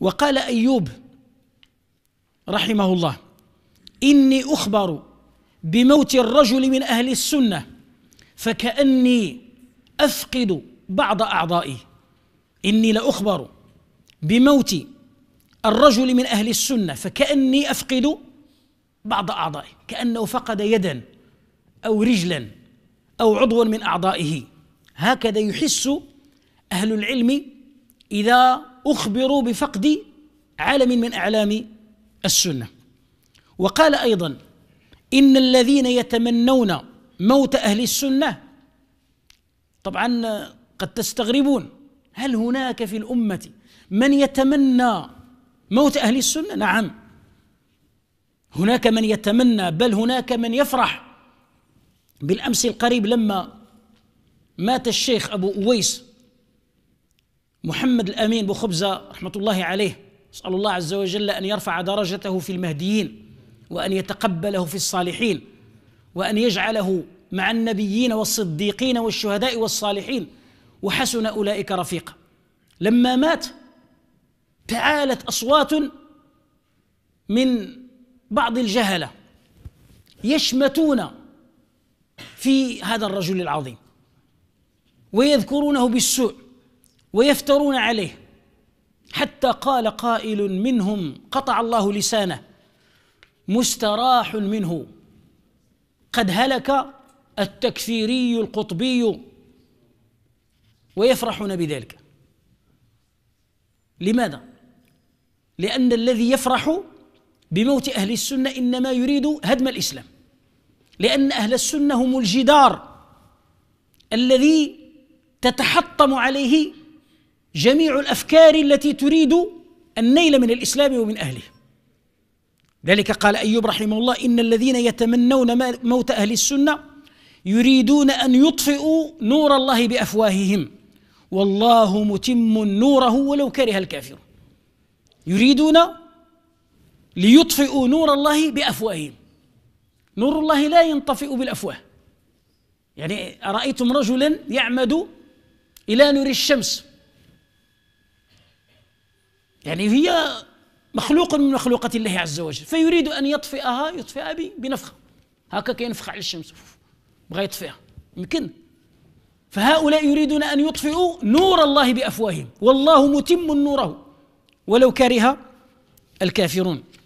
وقال ايوب رحمه الله اني اخبر بموت الرجل من اهل السنه فكاني افقد بعض اعضائي اني لاخبر بموت الرجل من اهل السنه فكاني افقد بعض اعضائي كانه فقد يدا او رجلا او عضوا من اعضائه هكذا يحس اهل العلم اذا أخبروا بفقد عالم من أعلام السنة وقال أيضا إن الذين يتمنون موت أهل السنة طبعا قد تستغربون هل هناك في الأمة من يتمنى موت أهل السنة؟ نعم هناك من يتمنى بل هناك من يفرح بالأمس القريب لما مات الشيخ أبو أويس محمد الامين بخبزه رحمه الله عليه أسأل الله عز وجل ان يرفع درجته في المهديين وان يتقبله في الصالحين وان يجعله مع النبيين والصديقين والشهداء والصالحين وحسن اولئك رفيقا لما مات تعالت اصوات من بعض الجهله يشمتون في هذا الرجل العظيم ويذكرونه بالسوء ويفترون عليه حتى قال قائل منهم قطع الله لسانه مستراح منه قد هلك التكفيري القطبي ويفرحون بذلك لماذا لان الذي يفرح بموت اهل السنه انما يريد هدم الاسلام لان اهل السنه هم الجدار الذي تتحطم عليه جميع الافكار التي تريد النيل من الاسلام ومن اهله ذلك قال ايوب رحمه الله ان الذين يتمنون موت اهل السنه يريدون ان يطفئوا نور الله بافواههم والله متم نوره ولو كره الكافرون يريدون ليطفئوا نور الله بافواههم نور الله لا ينطفئ بالافواه يعني ارايتم رجلا يعمد الى نور الشمس يعني هي مخلوق من مخلوقات الله عز وجل فيريد أن يطفئها يطفئها بنفخة هكا كينفخ على الشمس بغى يطفئها يمكن فهؤلاء يريدون أن يطفئوا نور الله بأفواههم والله متم نوره ولو كره الكافرون